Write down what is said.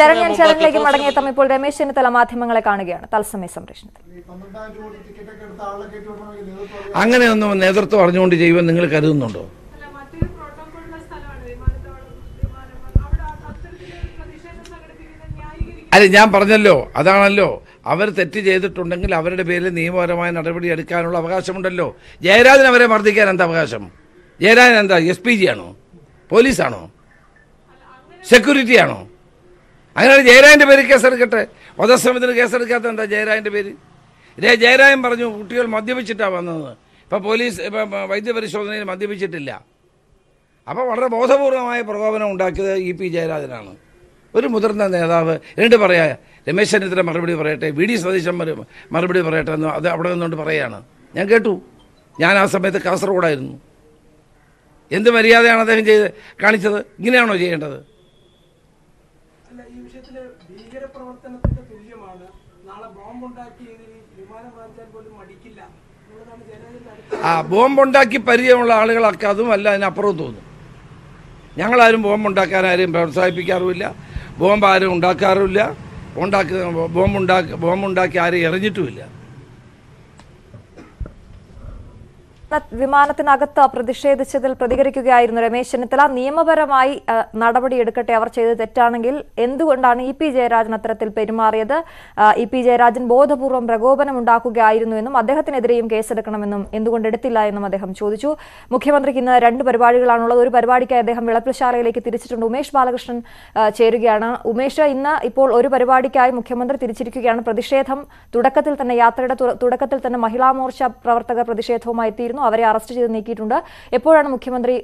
ശരണ്യൻ ശരണിലേക്ക് മടങ്ങിയെത്താം ഇപ്പോൾ രമേശ് ചെന്നിത്തല മാധ്യമങ്ങളെ കാണുകയാണ് തത്സമയ സംപ്രേഷണത്തിൽ അങ്ങനെയൊന്നും നേതൃത്വം അറിഞ്ഞുകൊണ്ട് ചെയ്യുമെന്ന് നിങ്ങൾ കരുതുന്നുണ്ടോ അല്ല ഞാൻ പറഞ്ഞല്ലോ അതാണല്ലോ അവർ തെറ്റ് ചെയ്തിട്ടുണ്ടെങ്കിൽ അവരുടെ പേരിൽ നിയമപരമായ നടപടി എടുക്കാനുള്ള അവകാശമുണ്ടല്ലോ ജയരാജൻ അവരെ മർദ്ദിക്കാൻ എന്താ അവകാശം ജയരാജൻ എന്താ എസ് പി ജി ആണോ പോലീസാണോ സെക്യൂരിറ്റി ആണോ അങ്ങനെയാണ് ജയരാജൻ്റെ പേര് കേസെടുക്കട്ടെ വധശ്രമത്തിന് കേസെടുക്കാത്ത എന്താ ജയരാജൻ്റെ പേര് രേ ജയരാജൻ പറഞ്ഞു കുട്ടികൾ മദ്യപിച്ചിട്ടാണ് വന്നത് ഇപ്പം പോലീസ് വൈദ്യപരിശോധനയിൽ മദ്യപിച്ചിട്ടില്ല അപ്പോൾ വളരെ ബോധപൂർവമായ പ്രകോപനം ഉണ്ടാക്കിയത് ഇ പി ജയരാജനാണ് ഒരു മുതിർന്ന നേതാവ് എന്നിട്ട് പറയാ രമേശ് ചെന്നിത്തല മറുപടി പറയട്ടെ വി ഡി സതീശൻ മറുപടി പറയട്ടെ എന്ന് അത് അവിടെ നിന്നുകൊണ്ട് പറയുകയാണ് ഞാൻ കേട്ടു ഞാൻ ആ സമയത്ത് കാസർഗോഡായിരുന്നു എന്ത് മര്യാദയാണ് അദ്ദേഹം ചെയ്ത് കാണിച്ചത് ഇങ്ങനെയാണോ ചെയ്യേണ്ടത് കുവൈറ്റില് ഭീകര പ്രവർത്തനത്തിന്റെ തുല്യമാണ് നാളെ ബോംബുണ്ടാക്കി വിമാനം വാങ്ങിച്ചാൽ പോലും മടിക്കില്ല ആ ബോംബുണ്ടാക്കി പരിചയമുള്ള ആളുകളൊക്കെ അതും അല്ല അതിനപ്പുറവും തോന്നും ഞങ്ങളാരും ബോംബുണ്ടാക്കാൻ ആരെയും പ്രോത്സാഹിപ്പിക്കാറുമില്ല ബോംബ് ആരും ഉണ്ടാക്കാറുമില്ല ഉണ്ടാക്കി ബോംബുണ്ടാക്കി ബോംബുണ്ടാക്കി ആരും എറിഞ്ഞിട്ടുമില്ല വിമാനത്തിനകത്ത് പ്രതിഷേധിച്ചതിൽ പ്രതികരിക്കുകയായിരുന്നു രമേശ് ചെന്നിത്തല നിയമപരമായി നടപടിയെടുക്കട്ടെ അവർ ചെയ്ത തെറ്റാണെങ്കിൽ എന്തുകൊണ്ടാണ് ഇ പി ജയരാജൻ അത്തരത്തിൽ പെരുമാറിയത് ഇ പി ജയരാജൻ ബോധപൂർവം പ്രകോപനം ഉണ്ടാക്കുകയായിരുന്നു എന്നും അദ്ദേഹത്തിനെതിരെയും കേസെടുക്കണമെന്നും എന്തുകൊണ്ട് എടുത്തില്ല എന്നും അദ്ദേഹം ചോദിച്ചു മുഖ്യമന്ത്രിക്ക് ഇന്ന് രണ്ട് പരിപാടികളാണുള്ളത് ഒരു പരിപാടിക്കായി അദ്ദേഹം വിളപ്പിലശാലയിലേക്ക് തിരിച്ചിട്ടുണ്ട് ഉമേഷ് ബാലകൃഷ്ണൻ ചേരുകയാണ് ഉമേഷ് ഇന്ന് ഇപ്പോൾ ഒരു പരിപാടിക്കായി മുഖ്യമന്ത്രി തിരിച്ചിരിക്കുകയാണ് പ്രതിഷേധം തുടക്കത്തിൽ തന്നെ യാത്രയുടെ തുടക്കത്തിൽ തന്നെ മഹിളാ മോർച്ച പ്രവർത്തകർ പ്രതിഷേധവുമായി എത്തിയിരുന്നു അവരെ അറസ്റ്റ് ചെയ്ത് നീക്കിയിട്ടുണ്ട് എപ്പോഴാണ് മുഖ്യമന്ത്രി